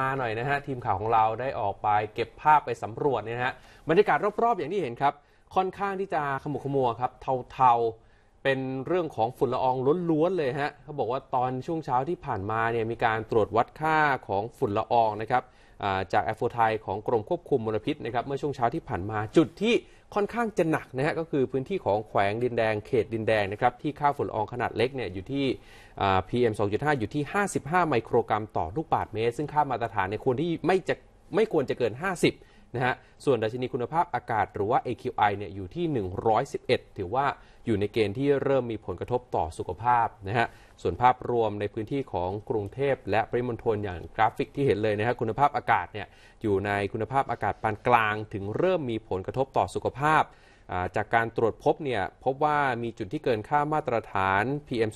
มาหน่อยนะฮะทีมข่าวของเราได้ออกไปเก็บภาพไปสำรวจเนี่ยฮะบรรยากาศรอบๆ อย่างที่เห็นครับค่อนข้างที่จะขมุขมัวครับเทาๆเป็นเรื่องของฝุ่นละอองล้วนๆเลยฮะเขาบอกว่าตอนช่วงเช้าที่ผ่านมาเนี่ยมีการตรวจวัดค่าของฝุ่นละอองนะครับจากแอฟโฟไทยของกรมควบคุมมลพิษนะครับเมื่อช่วงเช้าที่ผ่านมาจุดที่ค่อนข้างจะหนักนะฮะก็คือพื้นที่ของแขวงดินแดงเขตดินแดงนะครับที่ค่าฝุ่นละอองขนาดเล็กเนี่ยอยู่ที่ PM 2.5 อยู่ที่ 55 ไมโครกรัมต่อลูกบาศก์เมตรซึ่งค่ามาตรฐานในควรที่ไม่จะไม่ควรจะเกิน 50นะฮะส่วนดัชนีคุณภาพอากาศหรือว่า AQI เนี่ยอยู่ที่ 111 ถือว่าอยู่ในเกณฑ์ที่เริ่มมีผลกระทบต่อสุขภาพนะฮะ ส่วนภาพรวมในพื้นที่ของกรุงเทพและปริมณฑลอย่างกราฟิกที่เห็นเลยนะฮะคุณภาพอากาศเนี่ยอยู่ในคุณภาพอากาศปานกลาง ถึงเริ่มมีผลกระทบต่อสุขภาพ จากการตรวจพบเนี่ยพบว่ามีจุดที่เกินค่ามาตรฐาน PM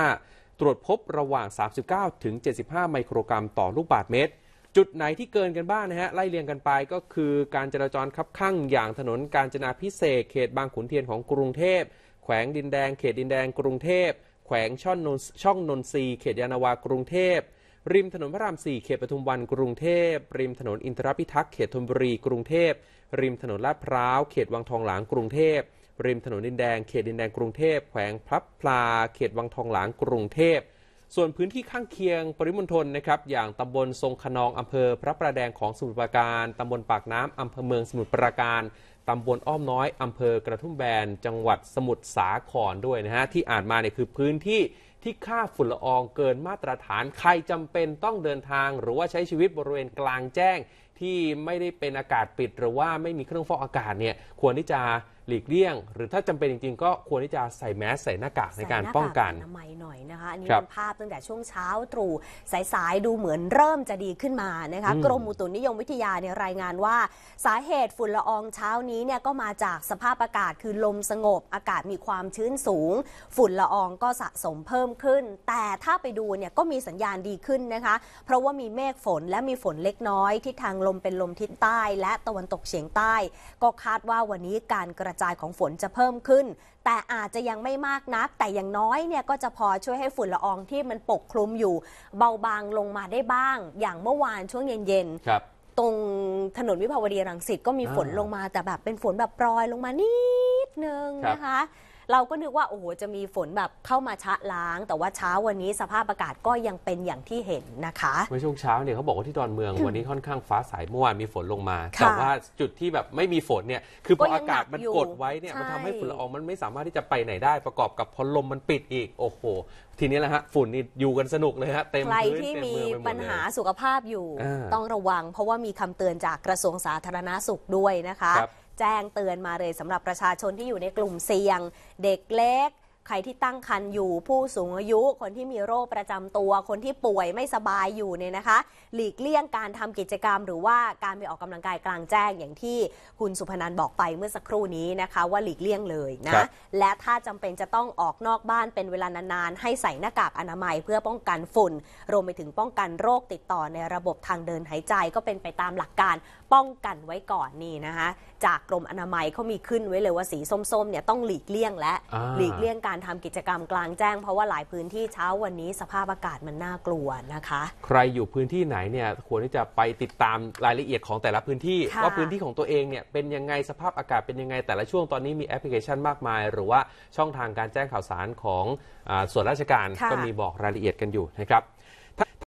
2.5 ตรวจพบระหว่าง 39 ถึง 75 ไมโครกรัมต่อลูกบาศก์เมตรจุดไหนที่เกินกันบ้างนะฮะไล่เรียงกันไปก็คือ การจราจรคับข้างอย่างถนนกาญจนาพิเศษเขตบางขุนเทียนของกรุงเทพแขวงดินแดง เขตดินแดงกรุงเทพแขวงช่องนนช่องนนทรีเขตยานาวากรุงเทพริมถนนพระราม4เขตปทุมวันกรุงเทพริมถนนอินทรพิทักษ์เขตธนบุรีกรุงเทพริมถนนลาดพร้าวเขตวังทองหลางกรุงเทพริมถนนดินแดงเขตดินแดงกรุงเทพแขวงพลับพลาเขตวังทองหลางกรุงเทพส่วนพื้นที่ข้างเคียงปริมณฑลนะครับ อย่าง ตำบลทรงขนอง อำเภอ พระประแดงของสมุทรปราการ ตำบลปากน้ำอำเภอเมืองสมุทรปราการตำบลอ้อมน้อย อำเภอกระทุ่มแบนจังหวัดสมุทรสาครด้วยนะฮะที่อ่านมา เนี่ยคือพื้นที่ที่ค่าฝุ่นละอองเกินมาตรฐาน ใครจำเป็นต้องเดินทางหรือว่าใช้ชีวิตบริเวณกลางแจ้ง ที่ไม่ได้เป็นอากาศปิดหรือว่าไม่มีเครื่องฟอกอากาศเนี่ยควรที่จะหลีกเลี่ยง หรือถ้าจำเป็นจริงๆก็ควรที่จะใส่แมสใส่หน้ากากในการป้องกันอนามัยหน่อยนะคะอันนี้เป็นภาพตั้งแต่ช่วงเช้าตรู่สายๆดูเหมือนเริ่มจะดีขึ้นมานะคะกรมอุตุนิยมวิทยาเนี่ยรายงานว่า สาเหตุฝุ่นละอองเช้านี้เนี่ยก็มาจากสภาพอากาศ คือลมสงบอากาศมีความชื้นสูง ฝุ่นละอองก็สะสมเพิ่มมขึ้น แต่ถ้าไปดูเนี่ยก็มีสัญญาณดีขึ้นนะคะ เพราะว่ามีเมฆฝนและมีฝนเล็กน้อยทิศทางลมเป็นลมทิศใต้และตะวันตกเฉียงใต้ ก็คาดว่าวันนี้การกระจายของฝนจะเพิ่มขึ้น แต่อาจจะยังไม่มากนัก แต่อย่างน้อยเนี่ยก็จะพอช่วยให้ฝุ่นละอองที่มันปกคลุมอยู่เบาบางลงมาได้บ้าง อย่างเมื่อวานช่วงเย็นๆครับ ตรงถนนวิภาวดีรังสิตก็มีฝนลงมาแต่แบบ เป็นฝนแบบปลอยลงมานิดนึงนะคะเราก็นึกว่าโอ้โหจะมีฝนแบบเข้ามาชะล้าง แต่ว่าเช้าวันนี้สภาพอากาศก็ยังเป็นอย่างที่เห็นนะคะเมื่อช่วงเช้าเนี่ยเขาบอกว่าที่ดอนเมืองวันนี้ค่อนข้างฟ้าใสเมื่อวานมีฝนลงมาแต่ว่าจุดที่แบบไม่มีฝนเนี่ยคือพออากาศมันกดไว้เนี่ยมันทำให้ฝุ่นละอองมันไม่สามารถที่จะไปไหนได้ประกอบกับพอลมมันปิดอีกโอ้โหทีนี้แหละฮะฝุ่นนี่อยู่กันสนุกเลยฮะเต็มเใครที่มีปัญหาสุขภาพอยู่ต้องระวัง เพราะว่ามีคำเตือนจากกระทรวงสาธารณาสุขด้วยนะคะแจ้งเตือนมาเลยสำหรับประชาชนที่อยู่ในกลุ่มเสี่ยงเด็กเล็กใครที่ตั้งครรภ์อยู่ผู้สูงอายุคนที่มีโรคประจำตัวคนที่ป่วยไม่สบายอยู่เนี่ยนะคะ หลีกเลี่ยงการทำกิจกรรม หรือว่าการไปออกกำลังกายกลางแจ้งอย่างที่คุณสุพนันบอกไปเมื่อสักครู่นี้นะคะ ว่าหลีกเลี่ยงเลยนะและถ้าจำเป็นจะต้องออกนอกบ้านเป็นเวลานานๆให้ใส่หน้ากากอนามัยเพื่อป้องกันฝุ่นรวมไปถึงป้องกันโรคติดต่อในระบบทางเดินหายใจก็เป็นไปตามหลักการป้องกันไว้ก่อนนี่นะคะ จากกรมอนามัยเขามีขึ้นไว้เลยว่าสีส้ม ๆเนี่ยต้องหลีกเลี่ยงและ หลีกเลี่ยงการการทำกิจกรรมกลางแจ้งเพราะว่าหลายพื้นที่เช้าวันนี้ สภาพอากาศมันน่ากลัวนะคะ ใครอยู่พื้นที่ไหนเนี่ยควรที่จะไปติดตามรายละเอียดของแต่ละพื้นที่ว่าพื้นที่ของตัวเองเนี่ยเป็นยังไงสภาพอากาศเป็นยังไงแต่ละช่วงตอนนี้มีแอปพลิเคชันมากมาย หรือว่าช่องทางการแจ้งข่าวสารของอส่วนราชการก็มีบอกรายละเอียดกันอยู่นะครับ